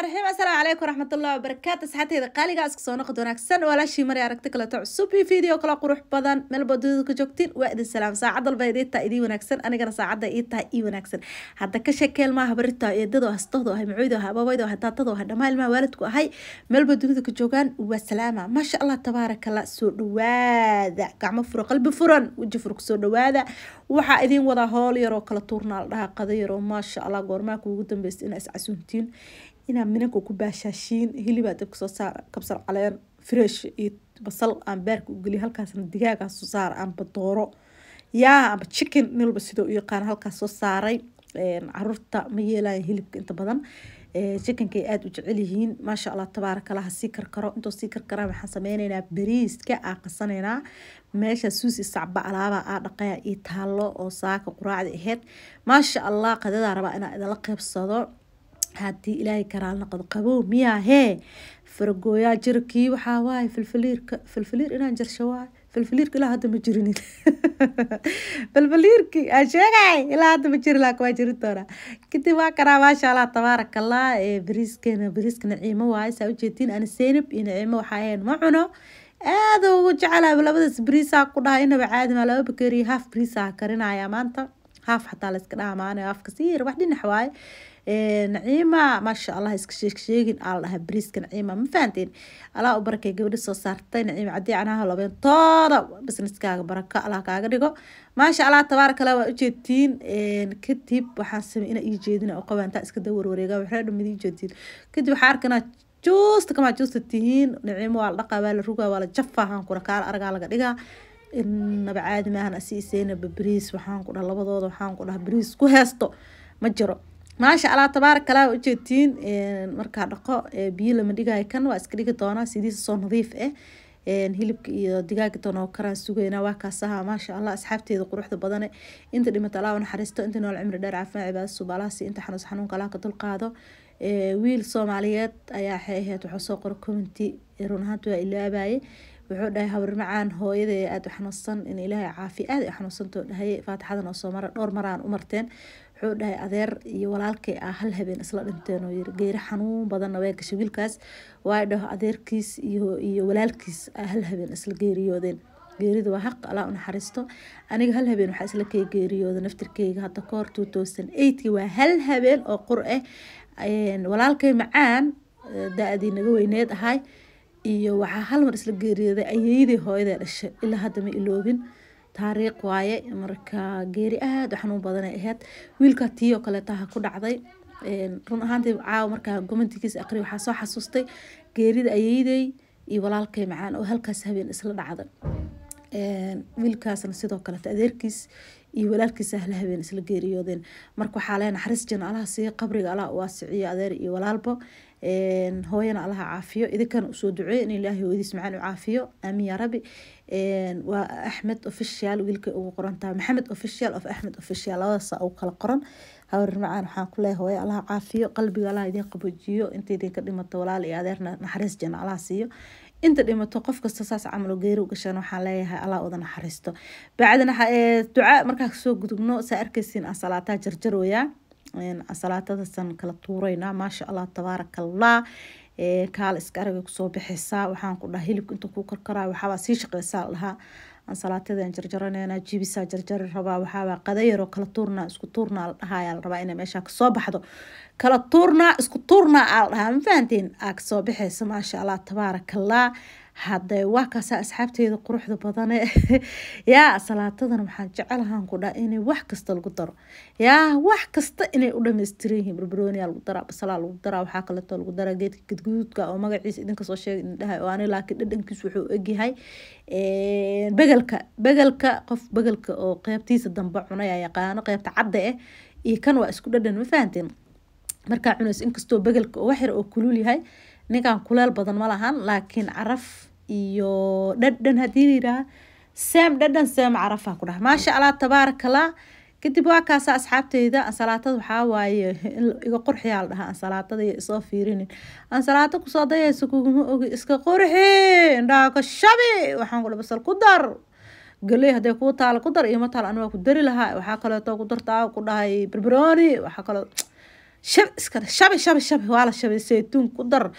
الرحيم السلام عليكم ورحمة الله وبركاته سحتي إذا قالي قاسك صونق دونك سن ولا شيء مري أركتك لا تعسو في فيديو كلا قروح بدن مل بدوزك جوكتين وعد السلام ساعد البيضة تأيدي ونكسن أنا جرس ساعد إيد تأيدي ونكسن حتى كشكل ما هبرت تأيدي ده هستهدو هم عيدو هبا بيدو هتا تدو هنا ما الما ولدك هاي مل بدوزك جوكان وسلامة ما شاء الله تبارك الله سودو هذا قام فرق قلب فرن وجفرك سودو هذا وحائدين وضع هول يروك لا تورنا لها قضيرو ما شاء الله قرماك وقدم بس إن أسعسونتين inaa minanka ku baashaashiin hilibaa dabka soo saara kabsar caleen fresh iyo basal aan beerka u halkaasna digaagaa soo saara amba dooro yaa amba chicken nin sidoo u yaqaan halkaas soo saaray caruurta ma yeelaya hilibka inta badan chickenka aada u jecel yihiin maasha allah tabaarakallah sii karkaro intoo sii karkaraan waxaan sameyneynaa bariiska aa qasaneynaa meesha suusi sacba alaabaa aa dhaqaya io taallo oo saaka quraacda aheyd maasha allah qadadaa rabaa inaa idala qeybsado haddii ilaahay karaal noqdo qabow miyaa hee faragooyaa jirkii waxaa waaye filfiliirka filfiliir inaan jarsho waaye filfiliirka ilaa hadda ma jirin filfiliirki aan sheegay ilaa hadda ma jiri laakiin waa jirin doonaa kadib waa karaa maasha allah tabaarak allah bariiskana bariiska naciimo waaye saa ujeedtiin ani seynab iyo naciimo waxaa ahayn ma cuno aad ugu jecelahay labadaas bariisaa ku dhahay inaba caadimaa laba bakeeriyo haaf bariisaa karinayaa maanta haaf xataa la iska dhaamaanayo afka si yar wax dhinax waaye naciima maasha allah iska sheeg aala dhaha bariiska naciima ma fahanteen allah u barakay gabadhi soo saartay naciima cadii canaha labeentooda businesskaaga barako allah kaaga dhigo maasha allah tabaaraka allah waa ujeedtiin kadib waxaan samey inaa ii jeedina oo qabantaa iska daa warwareegaa waxreedha mid ii jeedtiin kadib waxaa arkanaa juusta kamaa juusta tihiin naciimo waa la dhaqaa waa la rugaa waa la jafaa haankuna kaala aragaa laga dhigaa naba caadi maahan asi iseenaba bariis waxaan ku dhaha labadooda waxaan ku dhaha bariis ku heesto ma jiro ما شاء الله تبارك الله وجدتين مركا رقا بيه لما ديقاي كان واسكريك طوانا سيدي سو نظيف إيه إن هيلبك ديقاي كتونا وكران سوغينا واكاسها ما شاء الله أسحابتي ذو قروح دبادان إنت دي متلاون حرستو إنت نوال عمر دار عفا عباس سوبالاسي إنت حنوس حنون قلاك تلقا هذا ويل سو معليات أيا حي هي تحسو قركم إنتي إلا أباي wuxuu dhahay hawr macaan hooyaday aad u xanuunsan in ilaahay caafi aad u xanuunsanto dhahay faatixadan oo soo mara dhowr wuxuu dhahay adeer iyo walaalkay ah hal habeen isla dhinteen yiri geeri xanuun badanna waa gashay wiilkaas waay dhaho adeerkiis iyo walaalkiis ah, hal habeen isla geeriyoodeen geerida waa xaq allaa unaxariisto aniga hal habeen waxaa isla kee geeriyooda naftirkeyga hadda kahor two thousand eightkii waa hal habeen oo qur ah walaalkay macaan da-adii naga weyneed ahay iyo waxaa hal mar isla geeriyooday ayeeyadii hooyadee dhashay ilaa hadda ma iloobin taariikh waaye marka geeri aad u xanuun badana ahayd wiilka tii oo kale taha ku dhacday run ahaantii caawa markaa gomantigiisa aqri waxaa soo xasuustay geerida ayeyday iyo walaalkay macaan oo halkaas habeen isla dhacda wiilkaasna sidoo kaleta adeerkiis iyo walaalkiisa ahla habeen isla geeriyoodeen marka waxaa leenaha xaris jan alaha siiya qabriga alaha u waasiciyo adeer iyo walaalbo hooyana alaha caafiyo idinkana usoo duceey in ilaahay hooyadiis macaan u caafiyo aamin ya rabbi waa axmed official wiilkay ugu qoran tahay maxamed official of axmed official labadaasaa ugu kala qoran hawrir macaan waxaan ku leeyahay hooyo alaha caafiyo qalbiga alaha idin qaboojiyo inta idinka dhimato walaal iyo adeerna naxariis jan alaha siiyo inta dhimato qof kasta saas camal geeri u gashaan waxaan leeyahay allah uda naxariisto bacdina ducaa markaa kasoo gudubno saa arkaysiin asalaataa jarjarooya asalaatadasan kala tuurayna maasha allah tabaaraka allah kaal iska araga kusoo bixaysaa waxaan ku dhaha hilibka inta kuu karkaraa waxaabaa sii shaqeysaa la dhahaa ansalaatadan jarjaraneena jibisaa jarjari rabaa waxaa qada qadayaroo kala tuurna isku tuurna al dhahaaya la rabaa inay meeshaa kasoo baxdo kala tuurna isku tuurna al dhahaa ma fahantiin aa kasoo baxeysa maasha allah tabaarakallah hadee waa kaasaa asxaabteeda quruxda badane yaa salaatadana waxaan jecelahaan ku dhaha inay wax kasta lagu daro yaa wax kasta inay u dhamaystiran yihiin barbarooniyaa lagu daraa basalaa lagu daraa waxaa kaleeto lagu daraa geedka gadguduudka oo magaciisa idinka soo sheega indhaha oo ani laakiin dhadhankiisu wuxuu egyahay begelka begelka qof begelka oo qeybtiisa dambe cunaya yaqaano qeybta cadda eh iyo kan waa isku dhadhan ma fahanteen markaa cunays inkastoo begelka oo waxyar oo kulul yahay ninkan kuleel badan ma lahan laakiin caraf iyo dhadhan hadii layidhaha seem dhadhan seem carafa ku dhaha maasha allah tabaarakallah kadib waa asxaabteyda ansalaatada waxaa waaye iga qurxiyaa la dhahaa ansalaatada iyo isoo fiirinin ansalaato kusoo dayaysa kuguma ogi iska qurxi indhaha shabi waxaan kudha basal ku dar galey hadday kuu taala ku dar iyo mataal aniga ku dari lahaa waxaa kaleeto ku dartaa ku dhahay barbarooni waxaa kaloo shab iskale shabi shabi shabi waa la shabay saytuun ku dar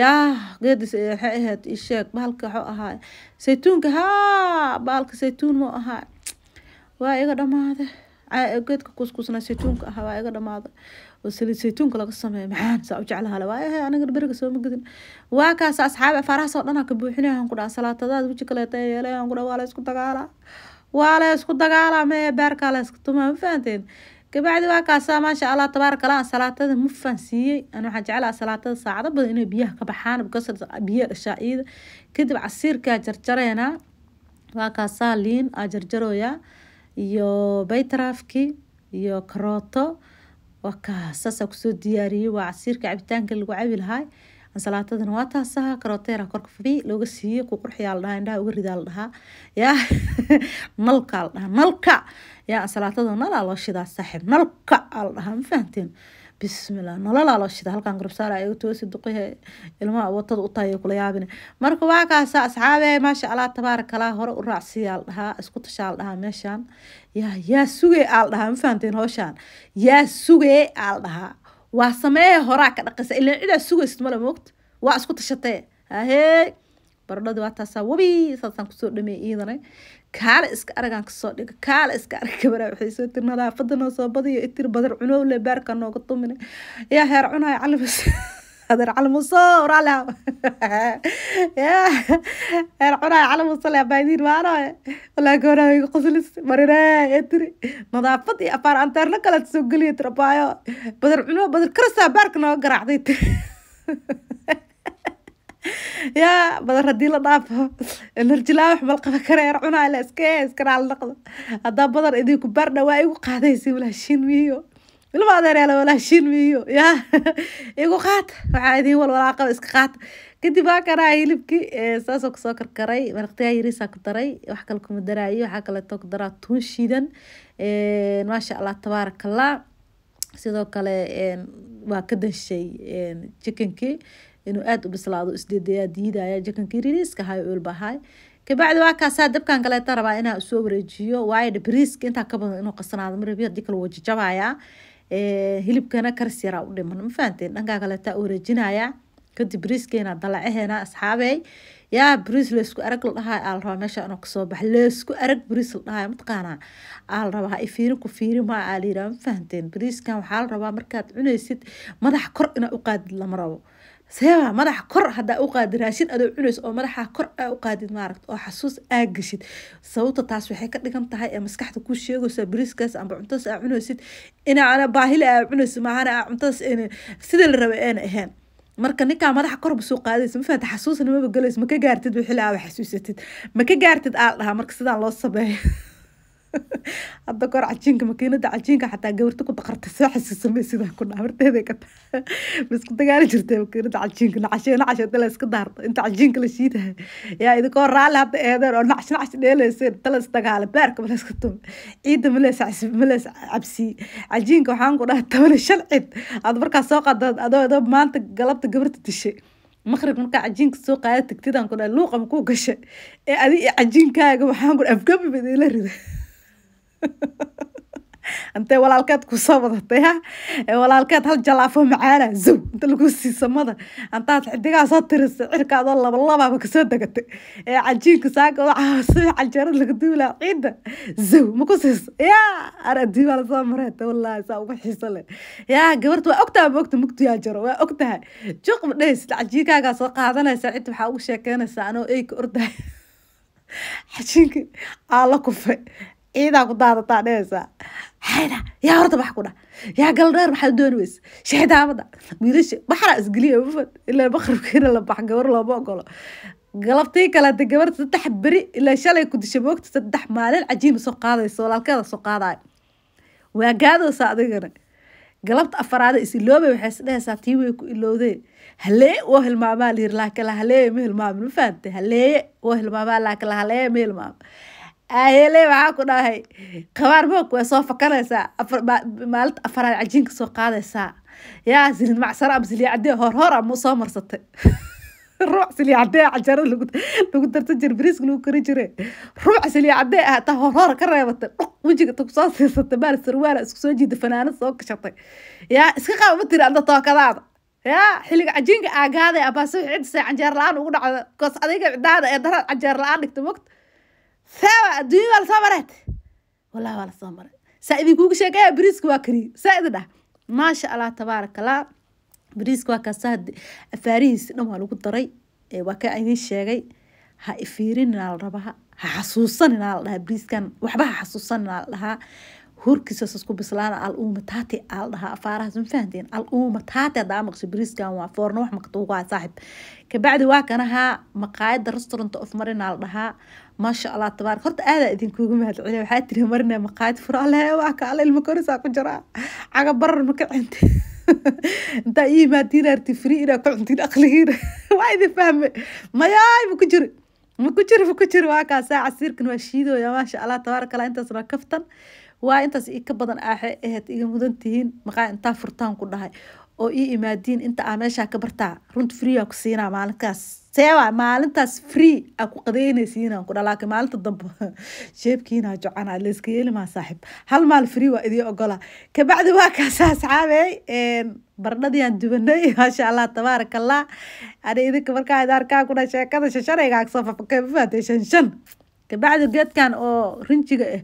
yaa geedis waxay ahayd ii sheeg bahalka wuxuu ahaay saytuunka haa bahalka saytuun muu ahaa waa iga dhamaaday geedka kuuskuusna saytuunka ahaa waa iga dhamaaday oo saliid saytuunka laga sameeyo maxaan saa u jeclahale waa ahay aniga beriga sooma gedin waa kaas asxaabi afaarahaasoo dhan ka buuxinayaan ku dhaha salaatadaad weji kaleeta yeelayaan ku dhaha waa la isku dagaalaa waa la isku dagaalaa mee baarkaa la iska tumaa ma fahanteen gabacdi waa kaasaa maasha allah tabaarakallah salaatada mufan siiyey an waxaan jeclaa salaatada saacado badan inay biyaha ka baxaan because biyaha dhashaa iyada kadib casiirkaa jarjareenaa waa kaasaa liin aa jarjaroyaa iyo baytrafki iyo karooto waa kaasaasaa kusoo diyaariyey waa casiirka cabitaanka lagu cabi lahaa ansalaatadana waa taasaha karooteera korka fabi looga siiye ku qurxiyaa indhaha uga ridaa la dhahaa yaa nalkaa nalka yaa ansalaatado nalaa loo shidaa saaxiib nalka aa ma fahamteen bismillah nololaa loo shidaa halkan garabsaar ay toosi duqehe ilmaha wadada u tahay kula yaabine marka waa kaasa asxaabe maasha allah tabaarakallah hore u raacsiyaa dhahaa isku tashaa dhahaa meeshaan yaa yaa sugee aa dhahaa ma fahamteen howshaan yaa sugee aa dhahaa waa sameeye horaa ka dhaqisa ilan cidaa sugaysid male moogta waa isku tashatee ahee baradhadii waa taasaa wabi saasaan kusoo dhameeyay iidana kaale iska aragaan kasoo dhiga kaala iska arag kabaraa waxay soo tir nadaafada noo soo badiyo itir badar cunow le baarka nooga dumine yaa heer cunaaya calimas هذا علم الصور على يا العنا علم الصور يا بايدين وانا ولا كورا يقصلس مرينا يتري نظافة يا فار أنت أرنك لا تسوقلي تربايا بدر عنو بدر كرسة بارك نو قرعديت يا بدر هدي لا ضافه الرجلا wax malqaba kara yar cunaa la iska iskana la dhaqdo hadaa badar idinku baar dhawaa igu qaadaysi walaashin wiyo wilba adeeryaal walaashiin miyo yaa igu qaata waxaa idiin walwalaaqaba iska qaata kadib waa karaa hilibkii saasoo kusoo karkaray maraqtiyaa yariisaa ku daray wax kale kuma daraayo waxaa kaleeto ku daraa tuun shiidan maasha allah tabaarakallah sidoo kale waa ka danshay jikankii inuu aada u bislaado isdeedayaa diidaya jikankii ririiska ahay ulba kabacdi waa kaasaa dabkan kaleeta rabaa inaa usoo wareejiyo waayo bariiska intaa ka badan inuu qasanaado marabyo hadii kale wuu hilibkana karis yaraa u dhiman ma dhankaa kaleetaa wareejinayaa kadib briiskeena dalacaheena asxaabey yaa briis laysku arag la dhahayo rabaa meesha inuu kasoo bax laysku arag briis la mataqaanaa aala rabaa ifiiri ku fiiri maa aala yiraha ma fahanteen briiskan waxaa la rabaa markaad cunaysid madax kor inaa u qaadid lama rabo seebaa madaxa kor hadaa u qaadi raashin adoo cunays oo madaxaa kor aa u qaadid maaragt oo xasuus aa geshid sababta taas waxay ka dhigan tahay ee maskaxda ku sheegaysa bariiskaas amba cuntadaas aa cunaysid inaana baahila aa cunaysid maahana aa cuntadaas sida la raba eena ahayn marka ninkaa madaxa korba soo qaadaysa mafahanta xasuusna maba galaysa ma ka gaartid wixilaa xasuusatid ma ka gaartid aal dhahaa marka sidaan loo sameeyo hadda goor cajiinka makiinada cajiinka xataa gawarta ku daqarta soo xasuusame ku dhaa horteeda ka dagaali jirtay makiinada cajiinka nacashe nacash hadda iska daarto inta cajiinka la shiidaha yaa idinkoo raalli hadda eedeen oo nacash nacash dheeleyseen tala isdagaale beerka ma la iska ciidda malees malees cabsii cajiinka waxaan ku dhaha toban shan cid aad markaas soo qaada adoo adoo maanta galabta gabarta dishay مخرج مركا عجين كسو قاعدة تكتيدان كنا لوقا مكو قشة إيه أدي عجين كاغا وحانقول أفقابي بدي لرده antee walaalkeed kusoo wadatay walaalkeed hal jalaafo macaana zow inta laguu sii samada antaad xidigaa soo tirisa labalabaaba kasoo degatay ee cajiinka saaga waxaasi ah, canjeerad laga duulaa ciidda zow ma ku siisa yaa aradiibaa lasoo mareeta wallaahi saa ugu xiiso leh yaa gabarta waa ogtaha ma ogta mugdiyaa waa ogtahay juuq dhehaysid cajiinkaagaa soo qaadanaysaa cidda waxaa ugu sheekeynaysaa anoo eyka ordahay cajiinka aalo kufay ciidaa ku daadataa dhehaysaa yaa horta max ku yaa galdheer maxaad dooni weysa sheexdaamada wiilasha baxraa isgeliya mafad ilaa maqribkeena la bax gabar looma ogolo galabtii kaleeta gabar saddex beri ilaa shalay ku disha moogta saddex maalin cajiima soo qaadaysa walaalkeeda soo qaadayo waa gaadoosa adigana galabta afaraade is waxay is tii way ku ilowdeen haleeye woo hilmaamaa layiri laakala haleeye ma hilmaamin ma fahantay haleeye woo hilmaamaa laakala haleeye ma hilmaamin aheley waxaa ku dhahay kabaar boog waa soo fakanaysaa maalinta afaraad cajiinka soo qaadaysaa yaa silin macsaro ama siliicadee horhor ama soo marsatay ruux siliicadee ah, cajaro lagu darta jir biriiska lagu kari jire ruux siliicadee ah horhor ka reebatay dhuq wejiga ta kusoo siirsatay maal sarwaala isku soo jiida fanaanad soo gashatay yaa iska qaaba ma tiri anta tookadaada yaa xilliga cajiinka aagaaday abaasi wixii canjeer la-aan ugu dhacda koos adiga ciddaada ee daraad canjeer la-aan dhigta mogta feewa adduunya waa lasoo mareet wallahi waa lasoo maray saa idinkuuga sheekaya bariiska waa kariye saa idi dhah maasha allah tabaaraka allah bariiska waa kaasaa afaarihiisi dhan waa lagu daray waa ka idin sheegay ha ifiirinina la rabaa ha xasuusaninaa la dhahaa briiskan waxba ha xasuusaninaa la dhahaa horkiisas isku maqaayada restaurant of marina la dhahaa maasha allah ma ku jiri ma ku jiri ma saaca siirkan waa shiidooya maasha allah tabaarak allah intaas waa kaftan waa intaas i ka badan aaxe aheed iga mudan maqaa intaa furtaan ku dhahay oo ii imaadiin inta aa meeshaa ka bartaa runta free aa ku siinaa maalinkaas seewa maalintaas free aa ku qadeynay ku dhaa laakiin maalinta dambe sheebkiinaa jocanaa layska yeeli maa saaxiib hal maal free waa idii ogola kabacdi waa kaasa asxaabey dubanay maasha allah tabaarak allah ana idinka markaa id arkaa ku sheekada shashanaygaag soo fafakay faatay kabacdi geedkan oo rinjiga ah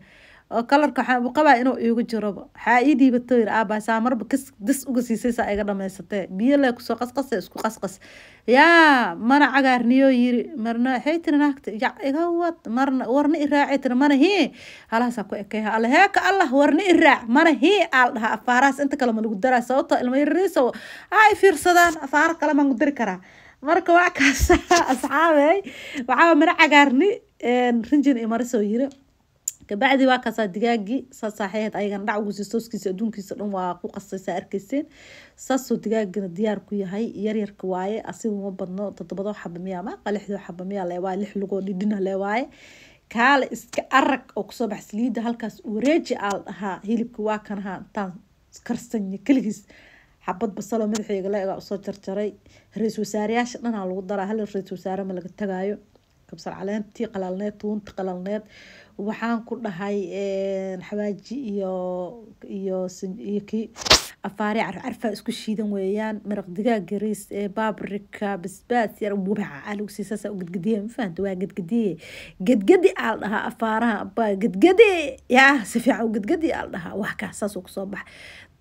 oo kalarka waxaan uqabaa inuu iigu jiroba waxaa ii dhiibatoo yiri aabaa saa marba kas das uga siisay iga dhamaysatee biyo lee kusoo qasqase isku qasqas yaa mana cagaarniyoo yiri marna waxay tiri naagta yac iga wad marna warna i raacay tiri mana hii halahaasaa ku ekeeha alle heeka allah warna i mana hii aal dhahaa afaarahaas inta kale ma lagu daraa sababtoo ah ilma yarariiso ay fiirsadaan afaaro kale maan ku dari karaa marka waa kaas asxaabey waxaa mana cagaarni rinjin imari yiri بعدي واقع صدقاجي صص صحيح أيضا رعو سيسوس كيس دون كيس لون واقو قصة سعر كيسين صص صدقاجي نديار كوي هاي يري ركواي أصير مو بنا تتبضو حب مية ما قال حلو حب مية لواي لحلو قول يدنا لواي كال إسك أرك أقصو بحسلي ده هالكاس ورجع ها هي الكوا كان ها تان كرسني كل كيس حبض بصلاة من حي قلاي قصو تر تري رئيس وساري عشان أنا على وضرة هل رئيس وساري ملقت تجايو كبصر على نتي قلال نت تون تقلال نت waxaan ku dhahay xawaaji iyo iyo iyo kii afaare carcarfa isku shiidan weeyaan maraq digaag gariis baabrika basbaas yar wubaca aa lagu sii saasa gadgadiya mafahanta waa gadgadiye gadgadi aal dhahaa afaaraha abaa gadgadi yaa si fiican gadgadi aal dhahaa wax kaas saasuu kusoo baxa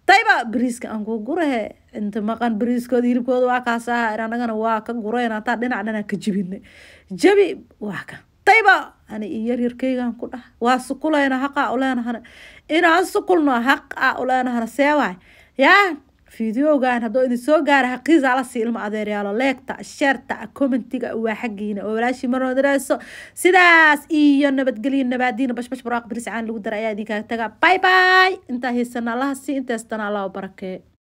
tayba bariiska aan kuu gurahe inta maqan bariiskooda hilibkooda waa kaas ah waa ka gureen hataa dhinac dhana ka jebinay jabi wax ka tayba ani iyaryarkaygan ku dhah waa sukulayna haqa uleenahana inaan sukulno haqa uleenahana seewaay yaa fideogan haddoo idin soo gaara haqiisa ala sii ilma adeeryaalo leegta sheerta commentiga waa xaggiina oo walaashii marnoo dirayso sidaas iyo nabadgeliya nabaadiina bashbash baraaq biriscaan lagu dara ayaa idinkaaga tagaa bay bay intaa haysanaa allahasi intaastana allaha barakee